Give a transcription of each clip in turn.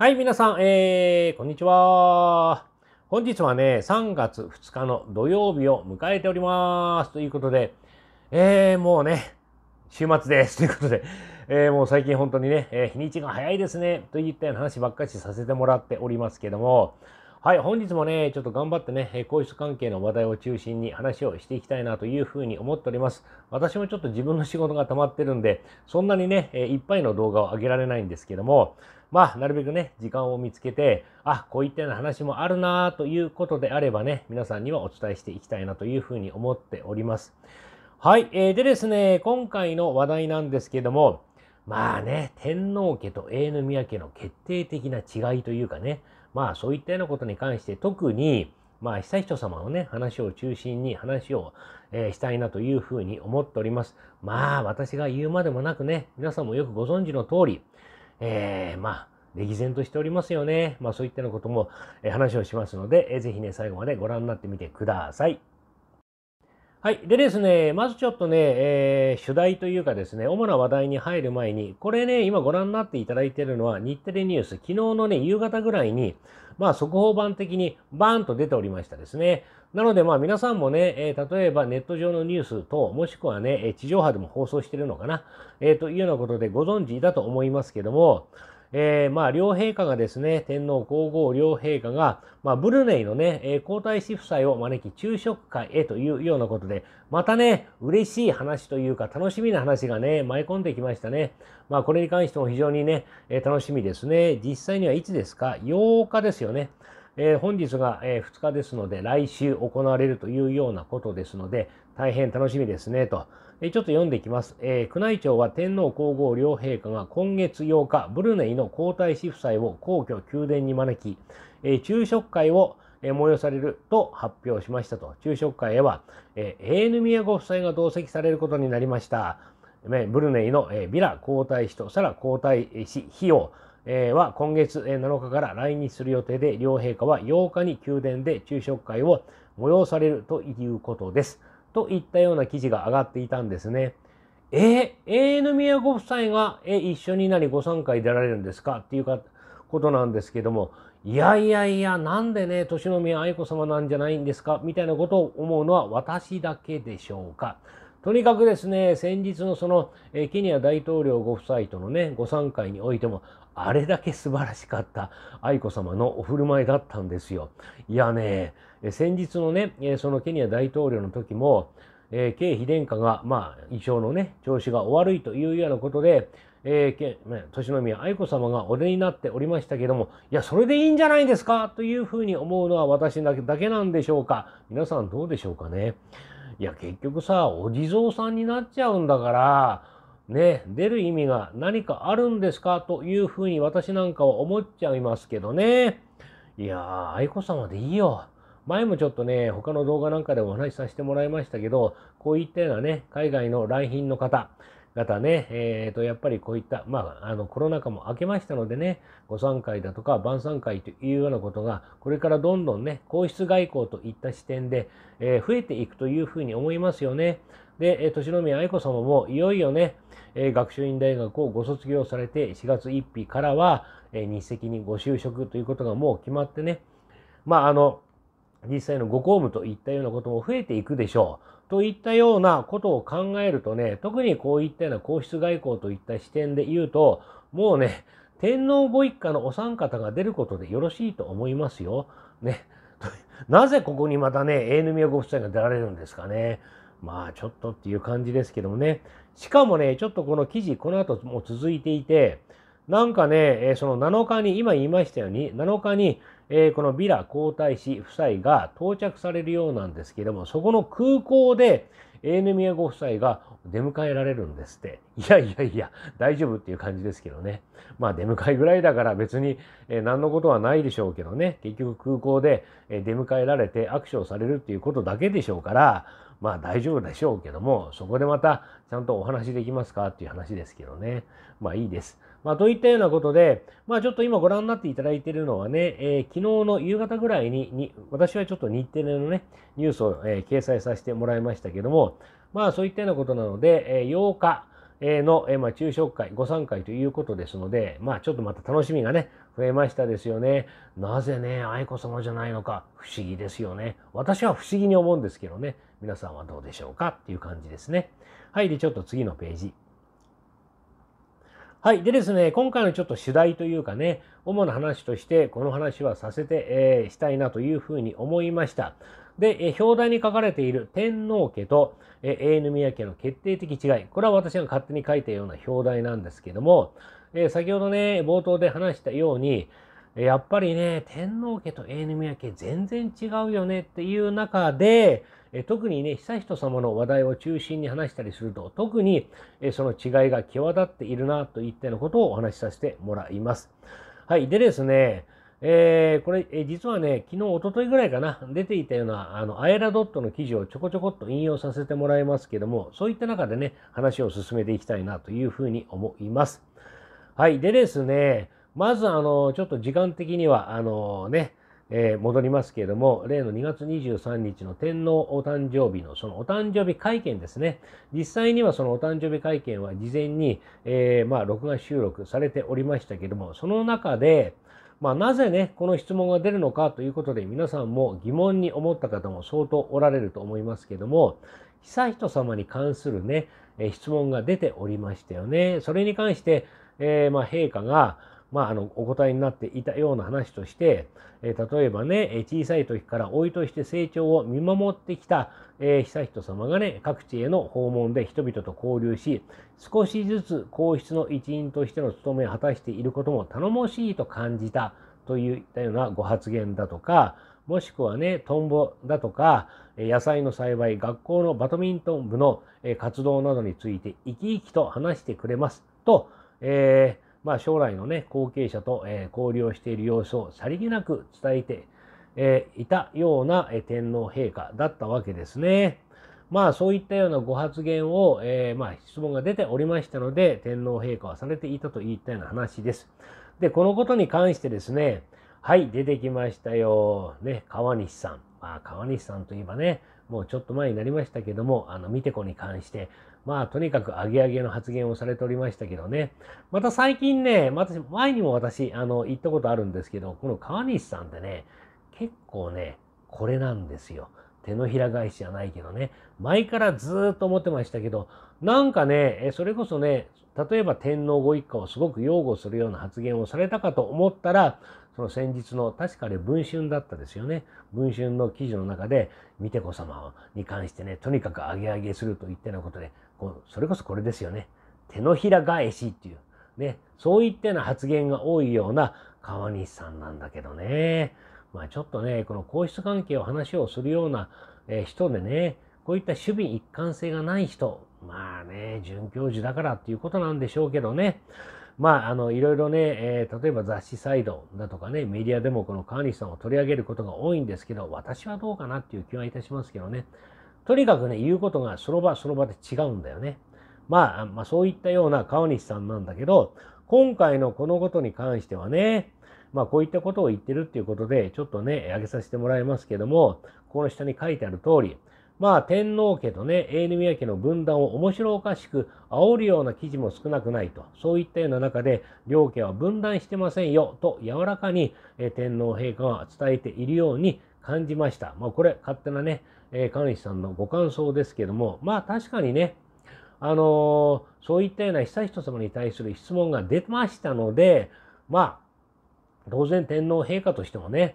はい、皆さん、えー、こんにちは。本日はね、3月2日の土曜日を迎えております。ということで、えー、もうね、週末です。ということで、えー、もう最近本当にね、えー、日にちが早いですね、といったような話ばっかりさせてもらっておりますけども、はい、本日もね、ちょっと頑張ってね、皇室関係の話題を中心に話をしていきたいなというふうに思っております。私もちょっと自分の仕事が溜まってるんで、そんなにね、いっぱいの動画を上げられないんですけども、まあ、なるべくね、時間を見つけて、あ、こういったような話もあるなということであればね、皆さんにはお伝えしていきたいなというふうに思っております。はい、えー、でですね、今回の話題なんですけども、まあね、天皇家と永宮家の決定的な違いというかね、まあそういったようなことに関して特に、まあ、悠仁さまのね、話を中心に話を、えー、したいなというふうに思っております。まあ、私が言うまでもなくね、皆さんもよくご存知の通り、えー、まあ、歴然としておりますよね。まあ、そういったようなことも、えー、話をしますので、えー、ぜひね、最後までご覧になってみてください。はい。でですね、まずちょっとね、えー、主題というかですね、主な話題に入る前に、これね、今ご覧になっていただいているのは、日テレニュース、昨日のね、夕方ぐらいに、まあ、速報版的にバーンと出ておりましたですね。なので、まあ、皆さんもね、えー、例えばネット上のニュース等、もしくはね、地上波でも放送してるのかな、えー、というようなことでご存知だと思いますけども、えー、まあ、両陛下がですね、天皇皇后両陛下が、まあ、ブルネイのね、えー、皇太子夫妻を招き昼食会へというようなことで、またね、嬉しい話というか、楽しみな話がね、舞い込んできましたね。まあ、これに関しても非常にね、えー、楽しみですね。実際にはいつですか ?8 日ですよね。えー、本日が、え2日ですので、来週行われるというようなことですので、大変楽しみですね、と。ちょっと読んでいきます、えー、宮内庁は天皇皇后両陛下が今月8日、ブルネイの皇太子夫妻を皇居宮殿に招き、えー、昼食会を催されると発表しましたと。昼食会へは、えー、エーヌご夫妻が同席されることになりました。ブルネイの、えー、ビラ皇太子とサラ皇太子費用は今月7日から来日する予定で、両陛下は8日に宮殿で昼食会を催されるということです。といったような記事が上がっていたんですね。えー、永宮ご夫妻が、え一緒になりご参会出られるんですかっていうかことなんですけども、いやいやいや、なんでね、年宮愛子様なんじゃないんですかみたいなことを思うのは私だけでしょうか。とにかくですね、先日のその、えケニア大統領ご夫妻とのね、ご参会においても、あれだけ素晴らしかった愛子さまのお振る舞いだったんですよ。いやね、先日のね、そのケニア大統領の時も、えー、慶妃殿下が、まあ、衣装のね、調子が悪いというようなことで、えー、年宮愛子さまがお出になっておりましたけども、いや、それでいいんじゃないですかというふうに思うのは私だけなんでしょうか。皆さんどうでしょうかね。いや結局さお地蔵さんになっちゃうんだからね出る意味が何かあるんですかというふうに私なんかは思っちゃいますけどねいやー愛子さまでいいよ前もちょっとね他の動画なんかでもお話しさせてもらいましたけどこういったようなね海外の来賓の方方ね、えー、とやっぱりこういった、まあ、あのコロナ禍も明けましたのでね、ご参会だとか晩参会というようなことが、これからどんどんね、皇室外交といった視点で、えー、増えていくというふうに思いますよね。で、えー、年宮愛子様もいよいよね、えー、学習院大学をご卒業されて4月1日からは、えー、日赤にご就職ということがもう決まってね、まああの、実際のご公務といったようなことも増えていくでしょう。といったようなことを考えるとね、特にこういったような皇室外交といった視点で言うと、もうね、天皇ご一家のお三方が出ることでよろしいと思いますよ。ね。なぜここにまたね、永宮ご夫妻が出られるんですかね。まあちょっとっていう感じですけどもね。しかもね、ちょっとこの記事、この後も続いていて、なんかね、えその7日に、今言いましたように、7日に、えこのビラ皇太子夫妻が到着されるようなんですけども、そこの空港で、エーネミヤご夫妻が出迎えられるんですって。いやいやいや、大丈夫っていう感じですけどね。まあ出迎えぐらいだから別に、え何のことはないでしょうけどね。結局空港で、え出迎えられて握手をされるっていうことだけでしょうから、まあ大丈夫でしょうけども、そこでまたちゃんとお話できますかっていう話ですけどね。まあいいです。まあ、といったようなことで、まあ、ちょっと今ご覧になっていただいているのはね、えー、昨日の夕方ぐらいにに、私はちょっと日テレのね、ニュースを、えー、掲載させてもらいましたけども、まあ、そういったようなことなので、えー、8日、の、えまあ、昼食会、ご参会ということですので、まあ、ちょっとまた楽しみがね、増えましたですよね。なぜね、愛子様じゃないのか、不思議ですよね。私は不思議に思うんですけどね、皆さんはどうでしょうかっていう感じですね。はい、で、ちょっと次のページ。はい。でですね、今回のちょっと主題というかね、主な話として、この話はさせて、えー、したいなというふうに思いました。で、えー、表題に書かれている天皇家と、えー、永宮家の決定的違い。これは私が勝手に書いたような表題なんですけども、えー、先ほどね、冒頭で話したように、やっぱりね、天皇家と永宮家全然違うよねっていう中で、え特にね悠仁さまの話題を中心に話したりすると特に、えその違いが際立っているなといったようなことをお話しさせてもらいます。はい、でですねえー、これ、え実はね、昨日、おとといぐらいかな、出ていたような、あの、アエラドットの記事をちょこちょこっと引用させてもらいますけども、そういった中でね、話を進めていきたいなというふうに思います。はい。でですね、まず、あの、ちょっと時間的には、あのね、えー、戻りますけれども、例の2月23日の天皇お誕生日のそのお誕生日会見ですね。実際にはそのお誕生日会見は事前に、えー、まあ、録画収録されておりましたけれども、その中で、まあ、なぜね、この質問が出るのかということで、皆さんも疑問に思った方も相当おられると思いますけれども、悠仁さまに関するね、質問が出ておりましたよね。それに関して、えー、まあ、陛下が、まあ、あのお答えになっていたような話として、え例えばね小さい時から老いとして成長を見守ってきた、え悠仁さまがね各地への訪問で人々と交流し少しずつ皇室の一員としての務めを果たしていることも頼もしいと感じたといったようなご発言だとかもしくはねトンボだとか野菜の栽培学校のバドミントン部の活動などについて生き生きと話してくれますと、えーまあ、将来のね、後継者と、えー、交流をしている様子をさりげなく伝えて、えー、いたような、え天皇陛下だったわけですね。まあそういったようなご発言を、えー、まあ、質問が出ておりましたので、天皇陛下はされていたといったような話です。で、このことに関してですね、はい、出てきましたよ。ね、川西さん。まあ川西さんといえばね、もうちょっと前になりましたけども、あの、ミテコに関して、まあ、とにかくアゲアゲの発言をされておりましたけどね。また最近ね、私、前にも私、あの、言ったことあるんですけど、この川西さんってね、結構ね、これなんですよ。手のひら返しじゃないけどね、前からずっと思ってましたけど、なんかね、それこそね、例えば天皇ご一家をすごく擁護するような発言をされたかと思ったら、その先日の確かで文春だったですよね。文春の記事の中で、見て子様に関してね、とにかく上げ上げするといったようなことで、こそれこそこれですよね。手のひら返しっていう、ね、そういったような発言が多いような川西さんなんだけどね。まあちょっとね、この皇室関係を話をするような、え人でね、こういった守備一貫性がない人、まあね、准教授だからっていうことなんでしょうけどね。まあ、あの、いろいろね、えー、例えば雑誌サイドだとかね、メディアでもこの川西さんを取り上げることが多いんですけど、私はどうかなっていう気はいたしますけどね。とにかくね、言うことがその場その場で違うんだよね。まあ、まあ、そういったような川西さんなんだけど、今回のこのことに関してはね、まあ、こういったことを言ってるっていうことで、ちょっとね、挙げさせてもらいますけども、この下に書いてある通り、まあ天皇家とね、永宮家の分断を面白おかしく煽るような記事も少なくないと、そういったような中で、両家は分断してませんよと柔らかに天皇陛下は伝えているように感じました。まあこれ勝手なね、えー、神主さんのご感想ですけども、まあ確かにね、あのー、そういったような悠仁さまに対する質問が出ましたので、まあ、当然天皇陛下としてもね、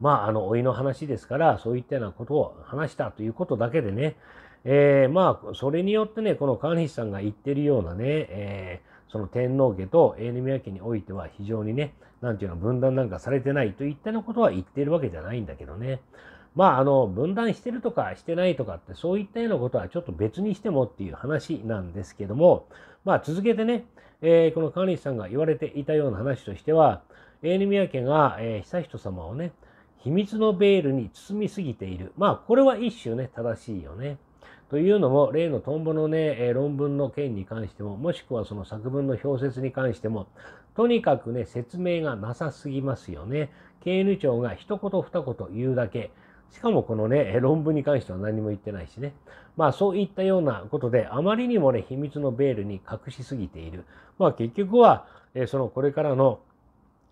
まあ、あの、老いの話ですから、そういったようなことを話したということだけでね、えー、まあ、それによってね、この川西さんが言ってるようなね、えー、その天皇家と永宮家においては非常にね、なんていうの、分断なんかされてないといったようなことは言ってるわけじゃないんだけどね。まあ、あの、分断してるとかしてないとかって、そういったようなことはちょっと別にしてもっていう話なんですけども、まあ、続けてね、えー、この川西さんが言われていたような話としては、永宮家が、えー、悠仁さまをね、秘密のベールに包みすぎている。まあ、これは一種ね、正しいよね。というのも、例のトンボのね、え論文の件に関しても、もしくはその作文の表説に関しても、とにかくね、説明がなさすぎますよね。経営庁が一言二言言うだけ。しかもこのね、論文に関しては何も言ってないしね。まあそういったようなことで、あまりにもね、秘密のベールに隠しすぎている。まあ結局は、えそのこれからの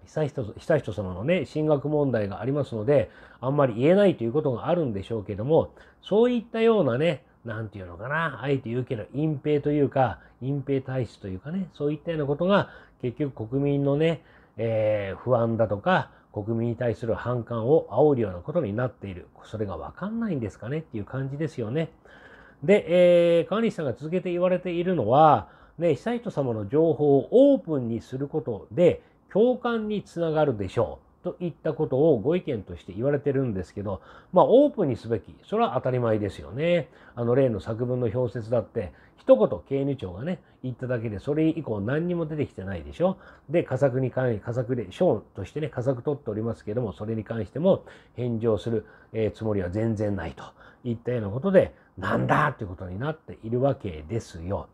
悠仁悠仁様のね、進学問題がありますので、あんまり言えないということがあるんでしょうけども、そういったようなね、何て言うのかな、あえて言うけど、隠蔽というか、隠蔽体質というかね、そういったようなことが、結局国民のね、えー、不安だとか、国民に対する反感を煽るようなことになっている。それがわかんないんですかねっていう感じですよね。で、えー、川西さんが続けて言われているのは、ね、悠仁様の情報をオープンにすることで、共感につながるでしょうといったことをご意見として言われてるんですけど、まあ、オープンにすべき、それは当たり前ですよね。あの例の作文の表説だって、一言経理長がね、言っただけで、それ以降何にも出てきてないでしょ。で、佳作に関し、佳作で、賞としてね、佳作取っておりますけども、それに関しても返上する、えつもりは全然ないといったようなことで、なんだということになっているわけですよ。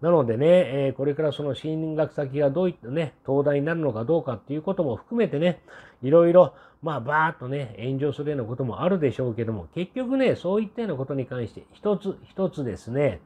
なのでね、えこれからその進学先がどういったね、東大になるのかどうかっていうことも含めてね、いろいろ、まあ、ばーっとね、炎上するようなこともあるでしょうけども、結局ね、そういったようなことに関して、一つ一つですね、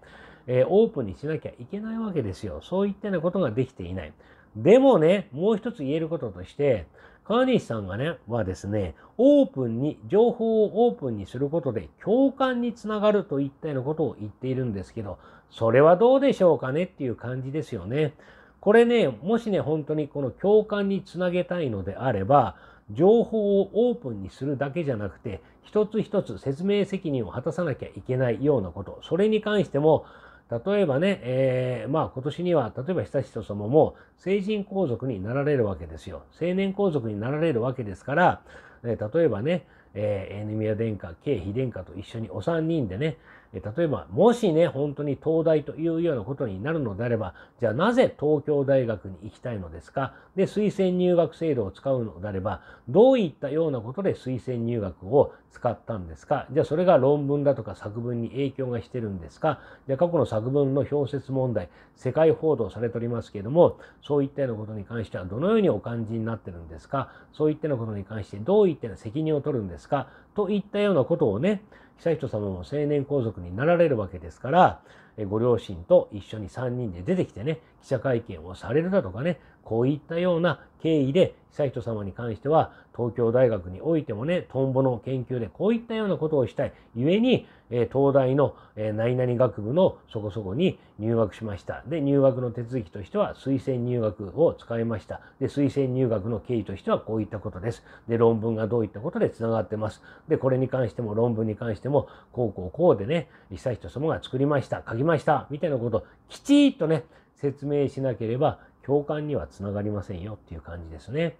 えオープンにしなきゃいけないわけですよ。そういったようなことができていない。でもね、もう一つ言えることとして、川西さんがね、はですね、オープンに、情報をオープンにすることで共感につながるといったようなことを言っているんですけど、それはどうでしょうかねっていう感じですよね。これね、もしね、本当にこの共感につなげたいのであれば、情報をオープンにするだけじゃなくて、一つ一つ説明責任を果たさなきゃいけないようなこと、それに関しても、例えばね、えー、まあ今年には、例えば久仁そまも成人皇族になられるわけですよ。成年皇族になられるわけですから、えー、例えばね、えー、エヌミア殿下、慶妃殿下と一緒にお三人でね、例えば、もしね、本当に東大というようなことになるのであれば、じゃあなぜ東京大学に行きたいのですかで、推薦入学制度を使うのであれば、どういったようなことで推薦入学を使ったんですかじゃあそれが論文だとか作文に影響がしてるんですかじゃあ過去の作文の表説問題、世界報道されておりますけれども、そういったようなことに関してはどのようにお感じになってるんですかそういったようなことに関してどういったような責任を取るんですかといったようなことをね、悠仁さまも成年皇族になられるわけですから、ご両親と一緒に3人で出てきてね、記者会見をされるだとかね、こういったような経緯で悠仁さまに関しては東京大学においてもねトンボの研究でこういったようなことをしたいゆえに、え東大の、え何々学部のそこそこに入学しましたで入学の手続きとしては推薦入学を使いましたで推薦入学の経緯としてはこういったことですで論文がどういったことでつながってますでこれに関しても論文に関してもこうこうこうでね悠仁さまが作りました書きましたみたいなこときちっとね説明しなければ共感にはつながりませんよっていう感じですね。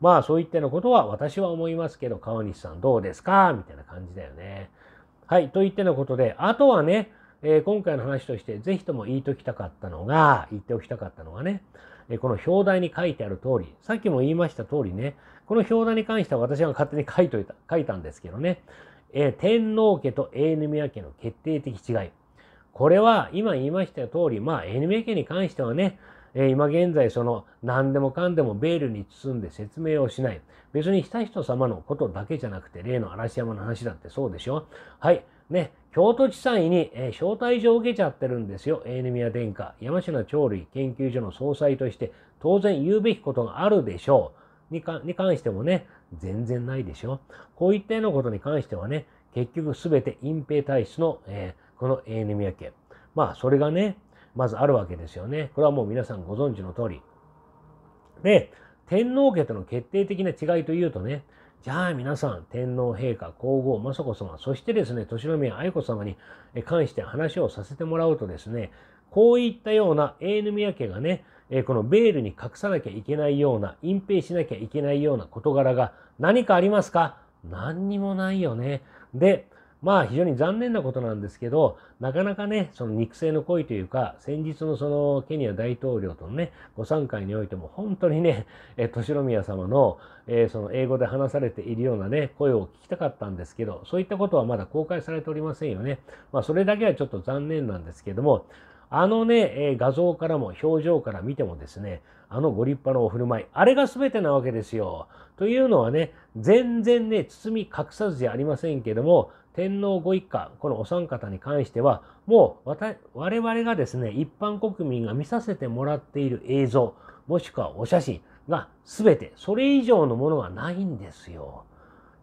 まあそういったようなことは私は思いますけど、川西さんどうですかみたいな感じだよね。はい、といったようなことで、あとはね、えー、今回の話として是非とも言いときたかったのが、言っておきたかったのがね、えこの表題に書いてある通り、さっきも言いました通りね、この表題に関しては私が勝手に書いといた、書いたんですけどね、えー、天皇家と永宮家の決定的違い。これは今言いました通り、まあ永宮家に関してはね、え今現在その何でもかんでもベールに包んで説明をしない。別に親仁様のことだけじゃなくて、例の嵐山の話だってそうでしょ。はい。ね、京都地裁に、え招待状を受けちゃってるんですよ。英や殿下。山科鳥類研究所の総裁として、当然言うべきことがあるでしょう。にに関してもね、全然ないでしょ。こういったようなことに関してはね、結局全て隠蔽体質の、えー、この英宮家。まあ、それがね、まずあるわけですよね。これはもう皆さんご存知の通り。で、天皇家との決定的な違いというとね、じゃあ皆さん、天皇陛下、皇后、雅子様、そしてですね、年宮愛子様に関して話をさせてもらうとですね、こういったような永宮家がね、このベールに隠さなきゃいけないような、隠蔽しなきゃいけないような事柄が何かありますか何にもないよね。で、まあ非常に残念なことなんですけど、なかなかね、その肉声の恋というか、先日のそのケニア大統領とのね、ご参会においても本当にね、え敏宮様の、えー、その英語で話されているようなね、声を聞きたかったんですけど、そういったことはまだ公開されておりませんよね。まあそれだけはちょっと残念なんですけども、あのね、え画像からも表情から見てもですね、あのご立派なお振る舞い、あれが全てなわけですよ。というのはね、全然ね、包み隠さずじゃありませんけども、天皇ご一家、このお三方に関しては、もう我々がですね、一般国民が見させてもらっている映像、もしくはお写真が全て、それ以上のものがないんですよ。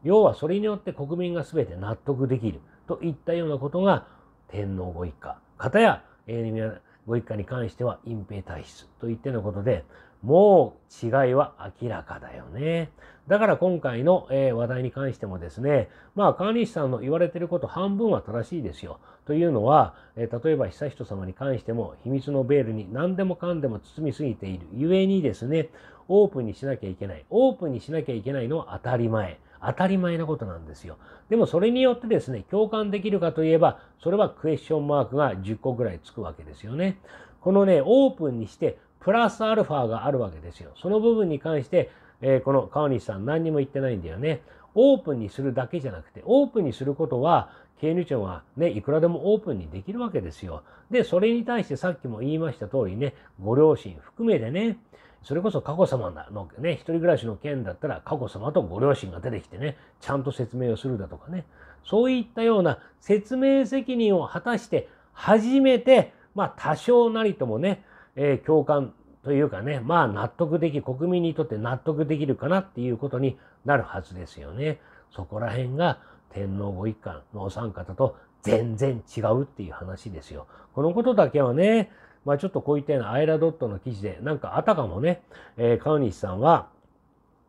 要はそれによって国民が全て納得できるといったようなことが天皇ご一家、方や、えー、ご一家に関しては隠蔽体質といってのことで、もう違いは明らかだよね。だから今回の、え話題に関してもですね、まあ、理士さんの言われてること半分は正しいですよ。というのは、え例えば悠仁さまに関しても、秘密のベールに何でもかんでも包みすぎている。ゆえにですね、オープンにしなきゃいけない。オープンにしなきゃいけないのは当たり前。当たり前なことなんですよ。でもそれによってですね、共感できるかといえば、それはクエスチョンマークが10個ぐらいつくわけですよね。このね、オープンにして、プラスアルファがあるわけですよ。その部分に関して、えー、この川西さん何にも言ってないんだよね。オープンにするだけじゃなくて、オープンにすることは、経理庁はね、いくらでもオープンにできるわけですよ。で、それに対してさっきも言いました通りね、ご両親含めてね、それこそ佳子さまのね、一人暮らしの件だったら佳子さまとご両親が出てきてね、ちゃんと説明をするだとかね、そういったような説明責任を果たして初めて、まあ多少なりともね、えー、共感というかね、まあ納得でき、国民にとって納得できるかなっていうことになるはずですよね。そこら辺が天皇ご一家のお三方と全然違うっていう話ですよ。このことだけはね、まあ、ちょっとこういったようなアイラドットの記事で、なんかあたかもね、えー、川西さんは、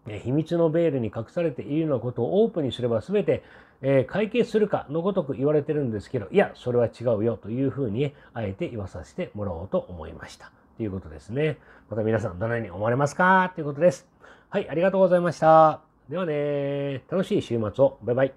秘密のベールに隠されているようなことをオープンにすれば全て、えー、会計するかのごとく言われてるんですけど、いや、それは違うよというふうに、あえて言わさせてもらおうと思いました。ということですね。また皆さん、どのように思われますかということです。はい、ありがとうございました。ではね、楽しい週末を。バイバイ。